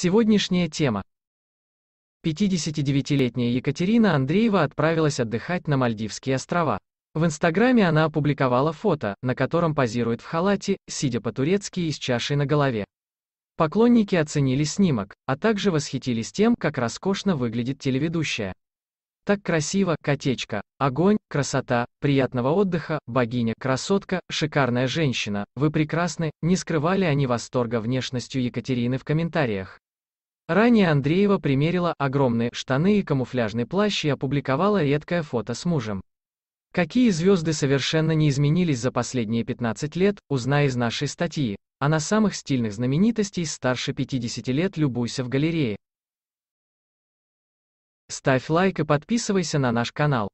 Сегодняшняя тема. 59-летняя Екатерина Андреева отправилась отдыхать на Мальдивские острова. В Инстаграме она опубликовала фото, на котором позирует в халате, сидя по-турецки и с чашей на голове. Поклонники оценили снимок, а также восхитились тем, как роскошно выглядит телеведущая. Так красиво, котечка, огонь, красота, приятного отдыха, богиня, красотка, шикарная женщина, вы прекрасны, не скрывали они восторга внешностью Екатерины в комментариях. Ранее Андреева примерила огромные штаны и камуфляжный плащ и опубликовала редкое фото с мужем. Какие звезды совершенно не изменились за последние 15 лет, узнай из нашей статьи, а на самых стильных знаменитостей старше 50 лет любуйся в галерее. Ставь лайк и подписывайся на наш канал.